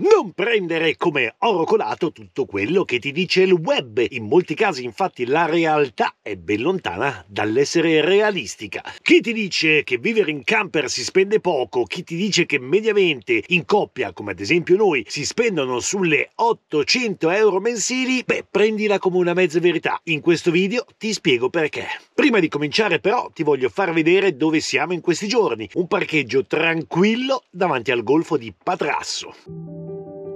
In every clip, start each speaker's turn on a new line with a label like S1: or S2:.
S1: Non prendere come oro colato tutto quello che ti dice il web. In molti casi, infatti, la realtà è ben lontana dall'essere realistica. Chi ti dice che vivere in camper si spende poco, chi ti dice che mediamente in coppia, come ad esempio noi, si spendono sulle 800 euro mensili, beh, prendila come una mezza verità. In questo video ti spiego perché. Prima di cominciare, però, ti voglio far vedere dove siamo in questi giorni. Un parcheggio tranquillo davanti al golfo di Patrasso. thank you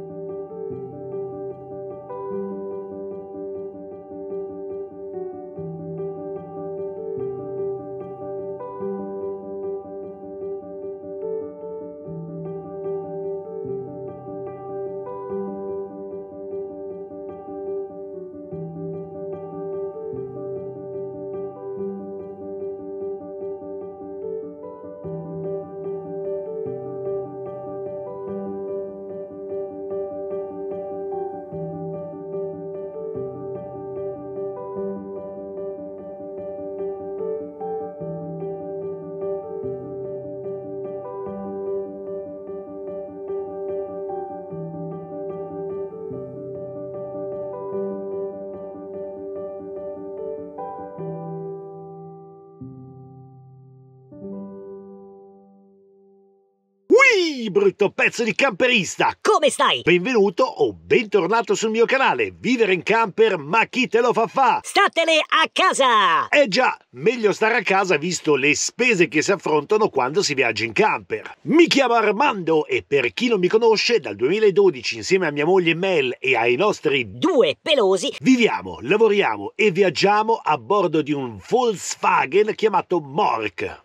S1: Ehi brutto pezzo di camperista! Come stai? Benvenuto o bentornato sul mio canale. Vivere in camper, ma chi te lo fa fa? Statele a casa! Eh già, meglio stare a casa visto le spese che si affrontano quando si viaggia in camper. Mi chiamo Armando e per chi non mi conosce, dal 2012 insieme a mia moglie Mel e ai nostri due pelosi viviamo, lavoriamo e viaggiamo a bordo di un Volkswagen chiamato Mork.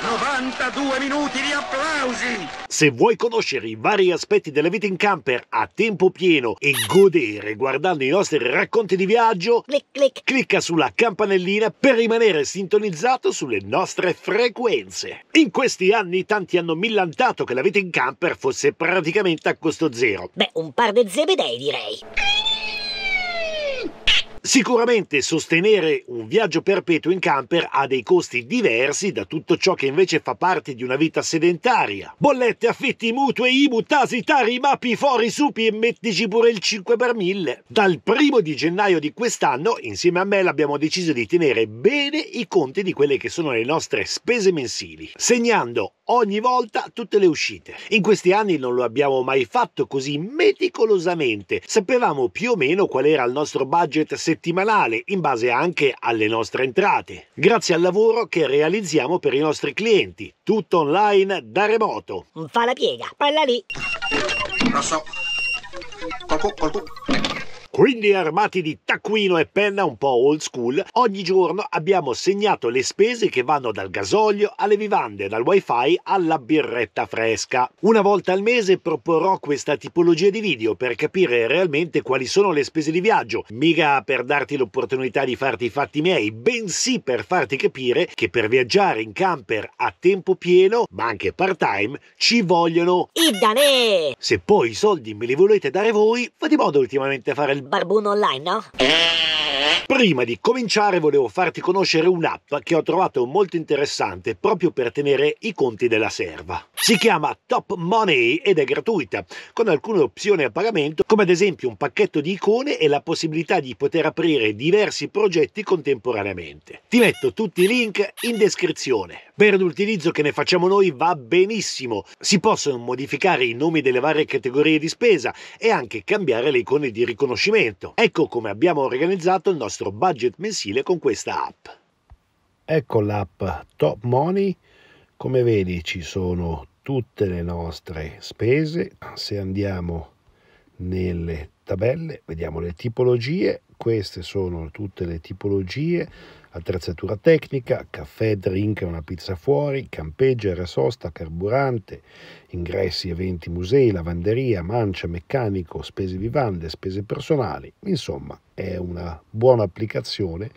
S1: 92 minuti di applausi! Se vuoi conoscere i vari aspetti della vita in camper a tempo pieno e godere guardando i nostri racconti di viaggio, clic, clic. clicca sulla campanellina per rimanere sintonizzato sulle nostre frequenze. In questi anni tanti hanno millantato che la vita in camper fosse praticamente a costo zero. Beh, un par di zebedei direi. Sicuramente sostenere un viaggio perpetuo in camper ha dei costi diversi da tutto ciò che invece fa parte di una vita sedentaria. Bollette, affitti, mutui, ibu, tasi, tari, mapi, fori, supi e mettici pure il 5 per 1000. Dal primo di gennaio di quest'anno, insieme a me, abbiamo deciso di tenere bene i conti di quelle che sono le nostre spese mensili, segnando ogni volta tutte le uscite. In questi anni non lo abbiamo mai fatto così meticolosamente, sapevamo più o meno qual era il nostro budget settimanale in base anche alle nostre entrate, grazie al lavoro che realizziamo per i nostri clienti, tutto online da remoto. Fa la piega, parla lì. Lo so. Qualcuno, qualcuno. Quindi armati di taccuino e penna un po' old school, ogni giorno abbiamo segnato le spese che vanno dal gasolio alle vivande, dal wifi alla birretta fresca. Una volta al mese proporrò questa tipologia di video per capire realmente quali sono le spese di viaggio, mica per darti l'opportunità di farti i fatti miei, bensì per farti capire che per viaggiare in camper a tempo pieno, ma anche part time, ci vogliono i danè! Se poi i soldi me li volete dare voi, fate modo ultimamente a fare il barbuno online, no? Prima di cominciare volevo farti conoscere un'app che ho trovato molto interessante proprio per tenere i conti della serva. Si chiama Top Money ed è gratuita, con alcune opzioni a pagamento come ad esempio un pacchetto di icone e la possibilità di poter aprire diversi progetti contemporaneamente. Ti metto tutti i link in descrizione. Per l'utilizzo che ne facciamo noi va benissimo, si possono modificare i nomi delle varie categorie di spesa e anche cambiare le icone di riconoscimento. Ecco come abbiamo organizzato il nostro budget mensile con questa app. Ecco l'app Top Money, come vedi ci sono tutte le nostre spese, se andiamo nelle tabelle vediamo le tipologie, queste sono tutte le tipologie, attrezzatura tecnica, caffè, drink e una pizza fuori, campeggio, aerososta, carburante, ingressi, eventi, musei, lavanderia, mancia, meccanico, spese vivande, spese personali, insomma è una buona applicazione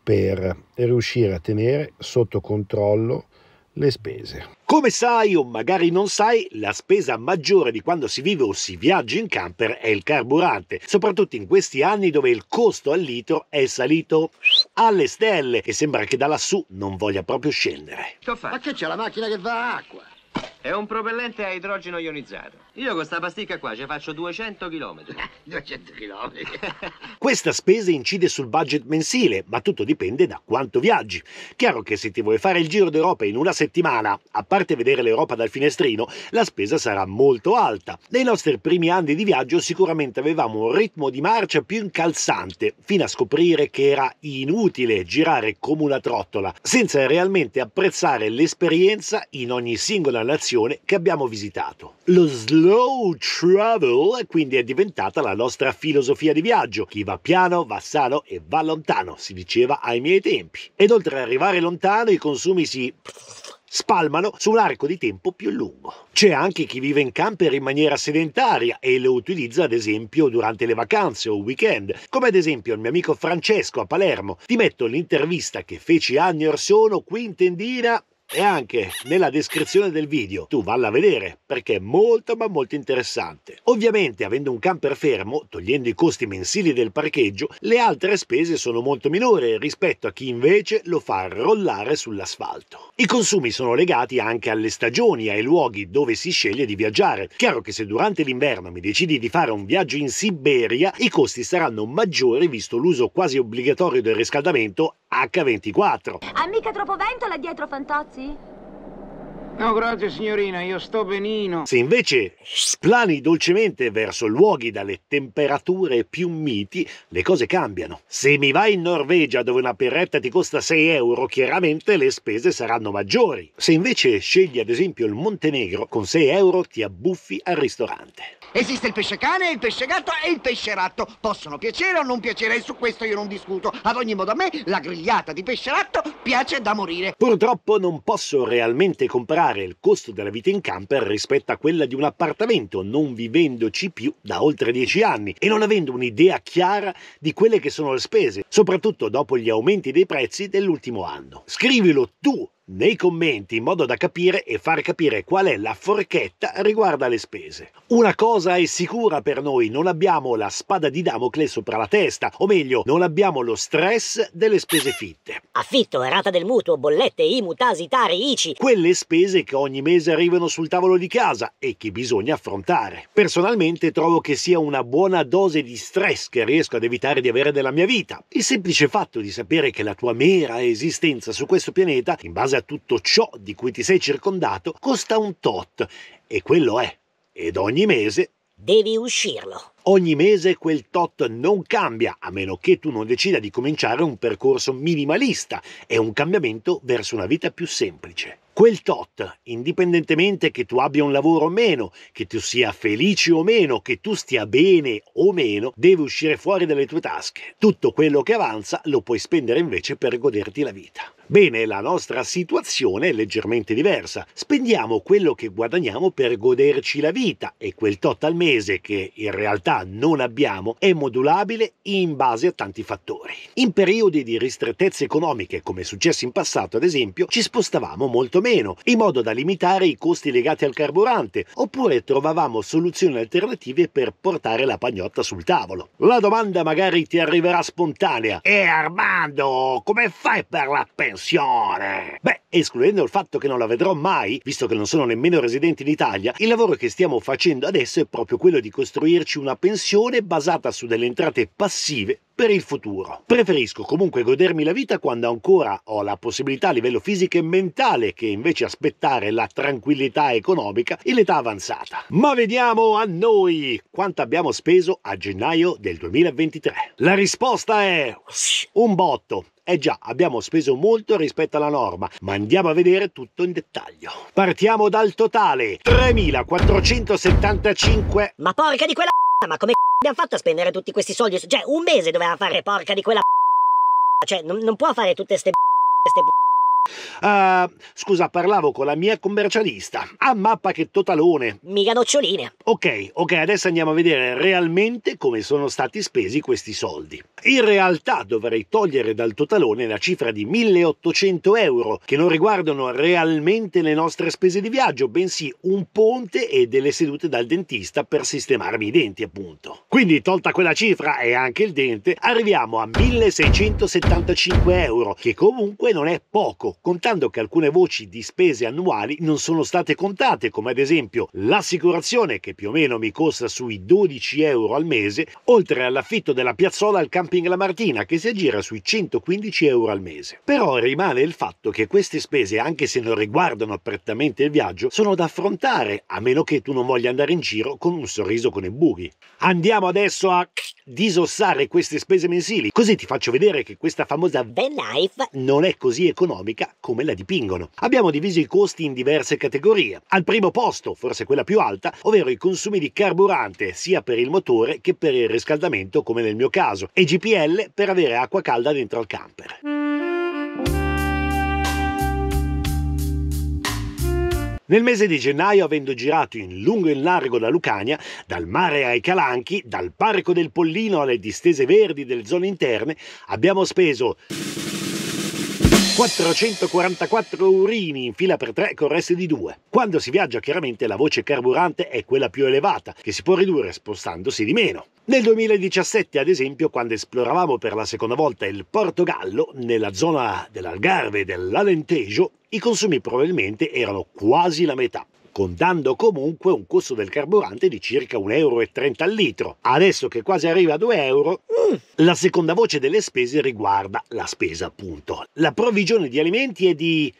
S1: per riuscire a tenere sotto controllo le spese. Come sai o magari non sai, la spesa maggiore di quando si vive o si viaggia in camper è il carburante, soprattutto in questi anni dove il costo al litro è salito alle stelle e sembra che da lassù non voglia proprio scendere. Che ho Ma che c'è la macchina che va a acqua? È un propellente a idrogeno ionizzato. Io con questa pasticca qua ci faccio 200 km. 200 km? questa spesa incide sul budget mensile, ma tutto dipende da quanto viaggi. Chiaro che se ti vuoi fare il giro d'Europa in una settimana, a parte vedere l'Europa dal finestrino, la spesa sarà molto alta. Nei nostri primi anni di viaggio sicuramente avevamo un ritmo di marcia più incalzante, fino a scoprire che era inutile girare come una trottola, senza realmente apprezzare l'esperienza in ogni singola nazione destinazione che abbiamo visitato. Lo slow travel quindi è diventata la nostra filosofia di viaggio. Chi va piano va sano e va lontano, si diceva ai miei tempi. Ed oltre ad arrivare lontano i consumi si spalmano su un arco di tempo più lungo. C'è anche chi vive in camper in maniera sedentaria e lo utilizza ad esempio durante le vacanze o weekend, come ad esempio il mio amico Francesco a Palermo. Ti metto l'intervista che feci anni or sono qui in tendina e anche nella descrizione del video. Tu valla a vedere perché è molto ma molto interessante. Ovviamente avendo un camper fermo, togliendo i costi mensili del parcheggio, le altre spese sono molto minore rispetto a chi invece lo fa rollare sull'asfalto. I consumi sono legati anche alle stagioni, ai luoghi dove si sceglie di viaggiare. Chiaro che se durante l'inverno mi decidi di fare un viaggio in Siberia, i costi saranno maggiori visto l'uso quasi obbligatorio del riscaldamento H24. Ha mica troppo ventola dietro, Fantozzi? No, grazie signorina, io sto benino. Se invece splani dolcemente verso luoghi dalle temperature più miti, le cose cambiano. Se mi vai in Norvegia dove una perretta ti costa 6 euro, chiaramente le spese saranno maggiori. Se invece scegli ad esempio il Montenegro, con 6 euro ti abbuffi al ristorante. Esiste il pesce cane, il pesce gatto e il pesce ratto. Possono piacere o non piacere e su questo io non discuto. Ad ogni modo a me la grigliata di pesce ratto piace da morire. Purtroppo non posso realmente comprare aumentare il costo della vita in camper rispetto a quella di un appartamento, non vivendoci più da oltre dieci anni e non avendo un'idea chiara di quelle che sono le spese, soprattutto dopo gli aumenti dei prezzi dell'ultimo anno. Scrivilo tu nei commenti in modo da capire e far capire qual è la forchetta riguardo alle spese. Una cosa è sicura per noi, non abbiamo la spada di Damocle sopra la testa, o meglio, non abbiamo lo stress delle spese fitte. Affitto, rata del mutuo, bollette, IMU, tasi, tari, ICI. Quelle spese che ogni mese arrivano sul tavolo di casa e che bisogna affrontare. Personalmente trovo che sia una buona dose di stress che riesco ad evitare di avere nella mia vita. Il semplice fatto di sapere che la tua mera esistenza su questo pianeta, in base a senza tutto ciò di cui ti sei circondato costa un tot, e quello è. Ed ogni mese Devi uscirlo. Ogni mese quel tot non cambia, a meno che tu non decida di cominciare un percorso minimalista e un cambiamento verso una vita più semplice. Quel tot, indipendentemente che tu abbia un lavoro o meno, che tu sia felice o meno, che tu stia bene o meno, deve uscire fuori dalle tue tasche. Tutto quello che avanza lo puoi spendere invece per goderti la vita. Bene, la nostra situazione è leggermente diversa. Spendiamo quello che guadagniamo per goderci la vita e quel tot al mese che in realtà non abbiamo è modulabile in base a tanti fattori. In periodi di ristrettezze economiche, come è successo in passato ad esempio, ci spostavamo molto meno, in modo da limitare i costi legati al carburante, oppure trovavamo soluzioni alternative per portare la pagnotta sul tavolo. La domanda magari ti arriverà spontanea. E eh, Armando, come fai per la pensione? pensione. Beh, escludendo il fatto che non la vedrò mai, visto che non sono nemmeno residente in Italia, il lavoro che stiamo facendo adesso è proprio quello di costruirci una pensione basata su delle entrate passive per il futuro. Preferisco comunque godermi la vita quando ancora ho la possibilità a livello fisico e mentale che invece aspettare la tranquillità economica in età avanzata. Ma vediamo a noi quanto abbiamo speso a gennaio del 2023. La risposta è un botto. Eh già, abbiamo speso molto rispetto alla norma, ma andiamo a vedere tutto in dettaglio. Partiamo dal totale, 3.475... Ma porca di quella ma come abbiamo fatto a spendere tutti questi soldi? Cioè, un mese doveva fare porca di quella Cioè, non, non può fare tutte ste Uh, scusa, parlavo con la mia commercialista. Ah, ma che totalone. Mica noccioline. Ok, ok, adesso andiamo a vedere realmente come sono stati spesi questi soldi. In realtà dovrei togliere dal totalone la cifra di 1800 euro, che non riguardano realmente le nostre spese di viaggio, bensì un ponte e delle sedute dal dentista per sistemarmi i denti, appunto. Quindi, tolta quella cifra e anche il dente, arriviamo a 1675 euro, che comunque non è poco contando che alcune voci di spese annuali non sono state contate, come ad esempio l'assicurazione che più o meno mi costa sui 12 euro al mese, oltre all'affitto della piazzola al Camping La Martina che si aggira sui 115 euro al mese. Però rimane il fatto che queste spese, anche se non riguardano prettamente il viaggio, sono da affrontare, a meno che tu non voglia andare in giro con un sorriso con i buchi. Andiamo adesso a disossare queste spese mensili, così ti faccio vedere che questa famosa Van Life non è così economica come la dipingono. Abbiamo diviso i costi in diverse categorie. Al primo posto, forse quella più alta, ovvero i consumi di carburante sia per il motore che per il riscaldamento come nel mio caso e GPL per avere acqua calda dentro al camper. Nel mese di gennaio, avendo girato in lungo e in largo la Lucania, dal mare ai Calanchi, dal parco del Pollino alle distese verdi delle zone interne, abbiamo speso 444 urini in fila per 3 con resti di 2. Quando si viaggia chiaramente la voce carburante è quella più elevata, che si può ridurre spostandosi di meno. Nel 2017, ad esempio, quando esploravamo per la seconda volta il Portogallo, nella zona dell'Algarve e dell'Alentejo, i consumi probabilmente erano quasi la metà scontando comunque un costo del carburante di circa 1,30 euro al litro. Adesso che quasi arriva a 2 euro, mm, la seconda voce delle spese riguarda la spesa appunto. La provvigione di alimenti è di...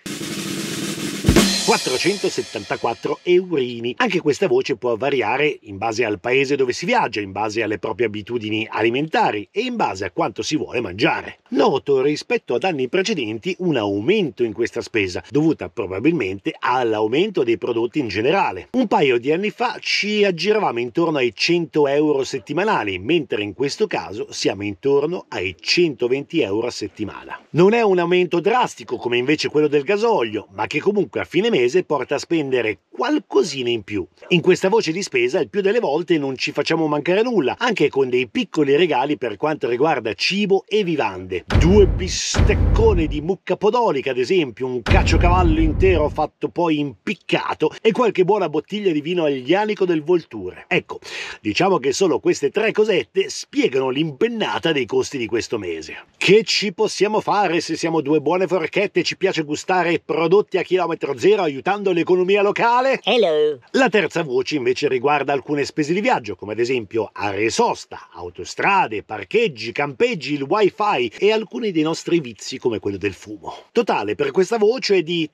S1: 474 eurini. Anche questa voce può variare in base al paese dove si viaggia, in base alle proprie abitudini alimentari e in base a quanto si vuole mangiare. Noto rispetto ad anni precedenti un aumento in questa spesa, dovuta probabilmente all'aumento dei prodotti in generale. Un paio di anni fa ci aggiravamo intorno ai 100 euro settimanali, mentre in questo caso siamo intorno ai 120 euro a settimana. Non è un aumento drastico come invece quello del gasolio, ma che comunque a fine mese mese porta a spendere qualcosina in più. In questa voce di spesa il più delle volte non ci facciamo mancare nulla, anche con dei piccoli regali per quanto riguarda cibo e vivande. Due bisteccone di mucca podolica ad esempio, un caciocavallo intero fatto poi impiccato e qualche buona bottiglia di vino aglianico del Volture. Ecco, diciamo che solo queste tre cosette spiegano l'impennata dei costi di questo mese. Che ci possiamo fare se siamo due buone forchette e ci piace gustare prodotti a chilometro zero aiutando l'economia locale? mare. Hello. La terza voce invece riguarda alcune spese di viaggio, come ad esempio aree sosta, autostrade, parcheggi, campeggi, il wifi e alcuni dei nostri vizi come quello del fumo. Totale per questa voce è di...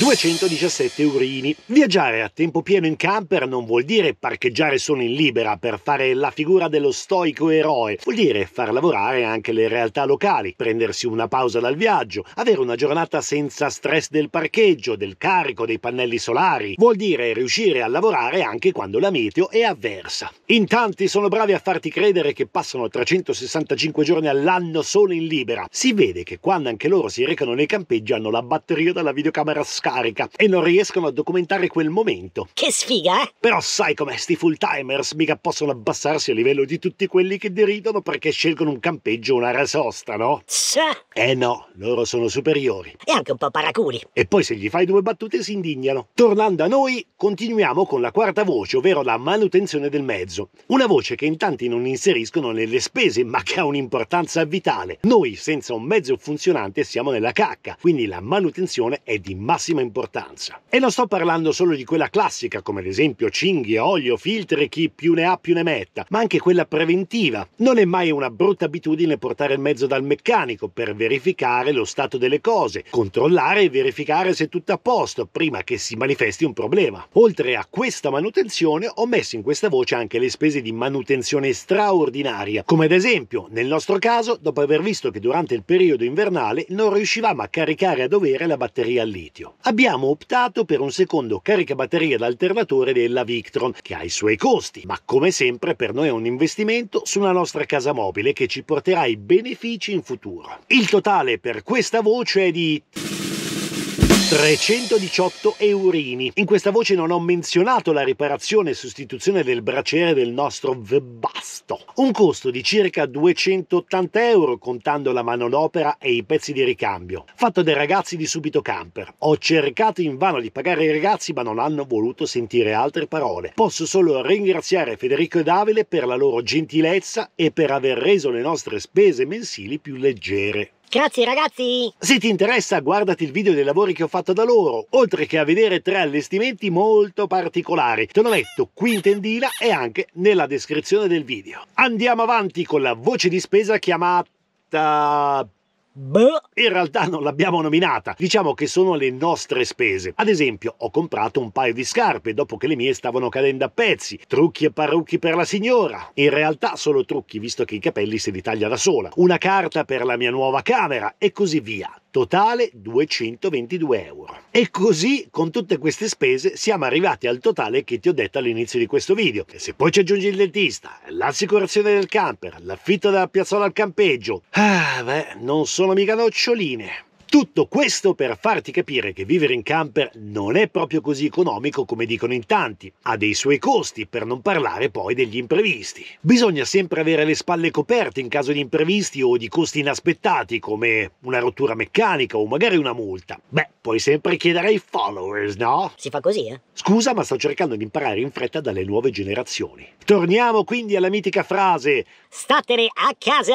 S1: 217 urini. Viaggiare a tempo pieno in camper non vuol dire parcheggiare solo in libera per fare la figura dello stoico eroe, vuol dire far lavorare anche le realtà locali, prendersi una pausa dal viaggio, avere una giornata senza stress del parcheggio, del carico, dei pannelli solari, vuol dire riuscire a lavorare anche quando la meteo è avversa. In tanti sono bravi a farti credere che passano 365 giorni all'anno solo in libera. Si vede che quando anche loro si recano nei campeggi hanno la batteria dalla videocamera scaricata carica e non riescono a documentare quel momento. Che sfiga, eh? Però sai com'è, sti full timers mica possono abbassarsi a livello di tutti quelli che deridono perché scelgono un campeggio o un'area sosta, no? Sa. Eh no, loro sono superiori. E anche un po' paraculi. E poi se gli fai due battute si indignano. Tornando a noi, continuiamo con la quarta voce, ovvero la manutenzione del mezzo. Una voce che in tanti non inseriscono nelle spese, ma che ha un'importanza vitale. Noi, senza un mezzo funzionante, siamo nella cacca, quindi la manutenzione è di massima estrema importanza. E non sto parlando solo di quella classica, come ad esempio cinghie, olio, filtri, chi più ne ha più ne metta, ma anche quella preventiva. Non è mai una brutta abitudine portare il mezzo dal meccanico per verificare lo stato delle cose, controllare e verificare se è tutto a posto prima che si manifesti un problema. Oltre a questa manutenzione ho messo in questa voce anche le spese di manutenzione straordinaria, come ad esempio nel nostro caso dopo aver visto che durante il periodo invernale non riuscivamo a caricare a dovere la batteria al litio abbiamo optato per un secondo caricabatteria ad alternatore della Victron, che ha i suoi costi, ma come sempre per noi è un investimento sulla nostra casa mobile che ci porterà i benefici in futuro. Il totale per questa voce è di... 318 eurini. In questa voce non ho menzionato la riparazione e sostituzione del braciere del nostro Vebasto. Un costo di circa 280 euro contando la manodopera e i pezzi di ricambio, fatto dai ragazzi di Subito Camper. Ho cercato invano di pagare i ragazzi ma non hanno voluto sentire altre parole. Posso solo ringraziare Federico e Davide per la loro gentilezza e per aver reso le nostre spese mensili più leggere. Grazie ragazzi! Se ti interessa guardati il video dei lavori che ho fatto da loro, oltre che a vedere tre allestimenti molto particolari. Te lo metto qui in tendina e anche nella descrizione del video. Andiamo avanti con la voce di spesa chiamata... Beh, in realtà non l'abbiamo nominata, diciamo che sono le nostre spese. Ad esempio, ho comprato un paio di scarpe dopo che le mie stavano cadendo a pezzi, trucchi e parrucchi per la signora, in realtà solo trucchi visto che i capelli se li taglia da sola, una carta per la mia nuova camera e così via totale 222 euro. E così con tutte queste spese siamo arrivati al totale che ti ho detto all'inizio di questo video. E se poi ci aggiungi il dentista, l'assicurazione del camper, l'affitto della piazzola al campeggio, ah beh, non sono mica noccioline. Tutto questo per farti capire che vivere in camper non è proprio così economico come dicono in tanti, ha dei suoi costi, per non parlare poi degli imprevisti. Bisogna sempre avere le spalle coperte in caso di imprevisti o di costi inaspettati come una rottura meccanica o magari una multa. Beh, puoi sempre chiedere ai followers, no? Si fa così, eh? Scusa, ma sto cercando di imparare in fretta dalle nuove generazioni. Torniamo quindi alla mitica frase Statene a casa!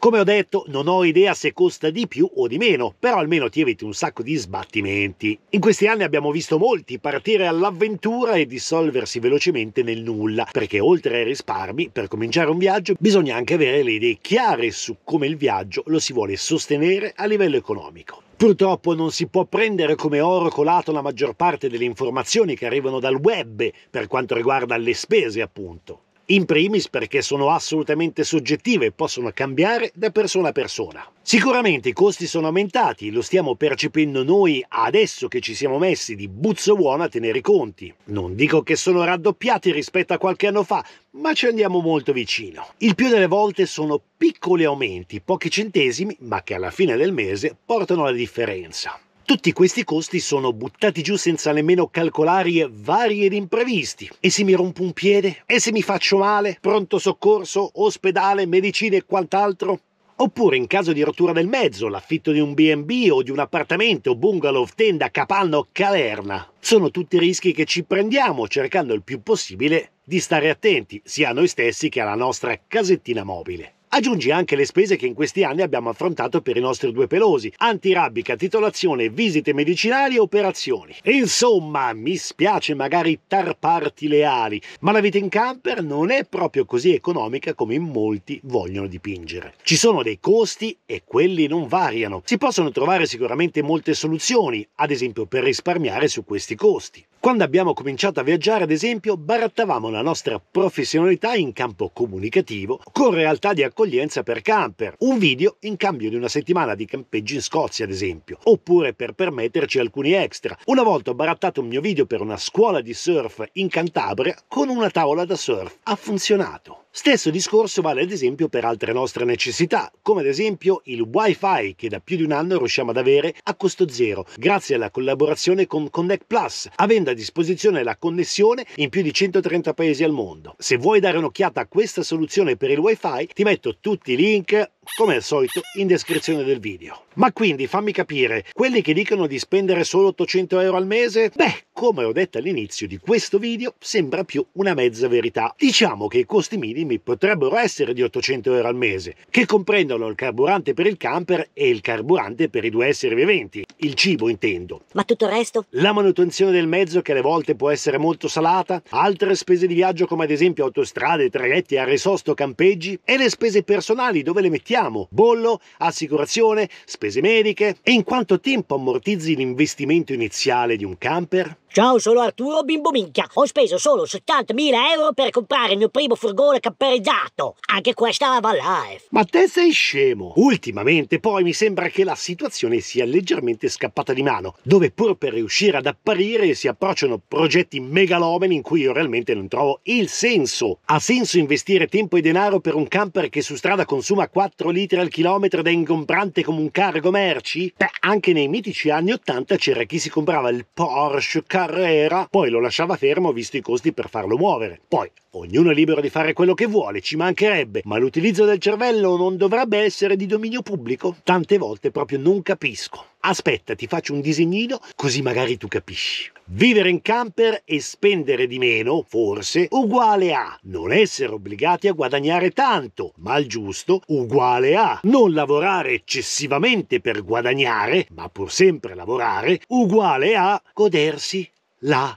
S1: Come ho detto, non ho idea se costa di più o di meno, però però almeno ti eviti un sacco di sbattimenti. In questi anni abbiamo visto molti partire all'avventura e dissolversi velocemente nel nulla, perché oltre ai risparmi, per cominciare un viaggio bisogna anche avere le idee chiare su come il viaggio lo si vuole sostenere a livello economico. Purtroppo non si può prendere come oro colato la maggior parte delle informazioni che arrivano dal web per quanto riguarda le spese, appunto in primis perché sono assolutamente soggettive e possono cambiare da persona a persona. Sicuramente i costi sono aumentati, lo stiamo percependo noi adesso che ci siamo messi di buzzo buono a tenere i conti. Non dico che sono raddoppiati rispetto a qualche anno fa, ma ci andiamo molto vicino. Il più delle volte sono piccoli aumenti, pochi centesimi, ma che alla fine del mese portano la differenza. Tutti questi costi sono buttati giù senza nemmeno calcolare vari ed imprevisti. E se mi rompo un piede? E se mi faccio male? Pronto soccorso, ospedale, medicine e quant'altro? Oppure in caso di rottura del mezzo, l'affitto di un B&B o di un appartamento, bungalow, tenda, capanna o caverna. Sono tutti rischi che ci prendiamo cercando il più possibile di stare attenti sia a noi stessi che alla nostra casettina mobile. Aggiungi anche le spese che in questi anni abbiamo affrontato per i nostri due pelosi, antirabbica, titolazione, visite medicinali e operazioni. Insomma, mi spiace magari tarparti le ali, ma la vita in camper non è proprio così economica come in molti vogliono dipingere. Ci sono dei costi e quelli non variano. Si possono trovare sicuramente molte soluzioni, ad esempio per risparmiare su questi costi. Quando abbiamo cominciato a viaggiare, ad esempio, barattavamo la nostra professionalità in campo comunicativo con realtà di accoglienza per camper, un video in cambio di una settimana di campeggio in Scozia, ad esempio, oppure per permetterci alcuni extra. Una volta ho barattato un mio video per una scuola di surf in Cantabria con una tavola da surf. Ha funzionato. Stesso discorso vale ad esempio per altre nostre necessità, come ad esempio il wifi che da più di un anno riusciamo ad avere a costo zero, grazie alla collaborazione con Connect Plus, avendo a disposizione la connessione in più di 130 paesi al mondo. Se vuoi dare un'occhiata a questa soluzione per il wifi ti metto tutti i link come al solito in descrizione del video. Ma quindi fammi capire, quelli che dicono di spendere solo 800 euro al mese? Beh, come ho detto all'inizio di questo video, sembra più una mezza verità. Diciamo che i costi minimi potrebbero essere di 800 euro al mese, che comprendono il carburante per il camper e il carburante per i due esseri viventi, il cibo intendo. Ma tutto il resto? La manutenzione del mezzo che alle volte può essere molto salata, altre spese di viaggio come ad esempio autostrade, traghetti, arresosto, campeggi e le spese personali dove le mettiamo aspettiamo? Bollo, assicurazione, spese mediche? E in quanto tempo ammortizzi l'investimento iniziale di un camper? Ciao, sono Arturo Bimbo Minchia. Ho speso solo 70.000 euro per comprare il mio primo furgone camperizzato. Anche questa la Van Life. Ma te sei scemo. Ultimamente poi mi sembra che la situazione sia leggermente scappata di mano, dove pur per riuscire ad apparire si approcciano progetti megalomeni in cui io realmente non trovo il senso. Ha senso investire tempo e denaro per un camper che su strada consuma 4 litri al chilometro ed è ingombrante come un cargo merci? Beh, anche nei mitici anni 80 c'era chi si comprava il Porsche era, poi lo lasciava fermo visto i costi per farlo muovere. Poi, ognuno è libero di fare quello che vuole, ci mancherebbe, ma l'utilizzo del cervello non dovrebbe essere di dominio pubblico? Tante volte proprio non capisco aspetta ti faccio un disegnino così magari tu capisci. Vivere in camper e spendere di meno, forse, uguale a non essere obbligati a guadagnare tanto, ma il giusto, uguale a non lavorare eccessivamente per guadagnare, ma pur sempre lavorare, uguale a godersi la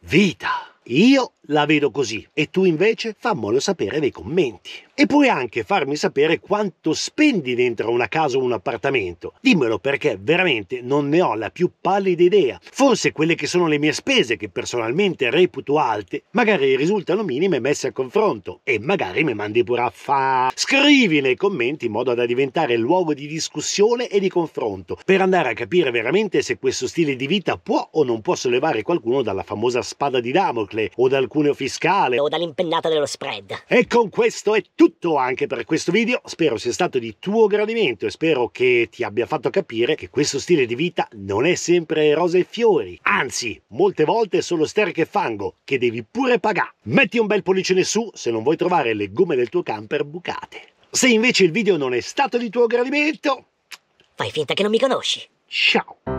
S1: vita. Io la vedo così e tu invece fammelo sapere nei commenti. E puoi anche farmi sapere quanto spendi dentro una casa o un appartamento. Dimmelo perché veramente non ne ho la più pallida idea. Forse quelle che sono le mie spese, che personalmente reputo alte, magari risultano minime messe a confronto e magari mi mandi pure a fa. Scrivi nei commenti in modo da diventare luogo di discussione e di confronto per andare a capire veramente se questo stile di vita può o non può sollevare qualcuno dalla famosa spada di Damocle o dal alcune cuneo fiscale o dall'impennata dello spread. E con questo è tutto anche per questo video, spero sia stato di tuo gradimento e spero che ti abbia fatto capire che questo stile di vita non è sempre rose e fiori, anzi molte volte sono sterche e fango che devi pure pagare. Metti un bel pollicone su se non vuoi trovare le gomme del tuo camper bucate. Se invece il video non è stato di tuo gradimento... Fai finta che non mi conosci. Ciao!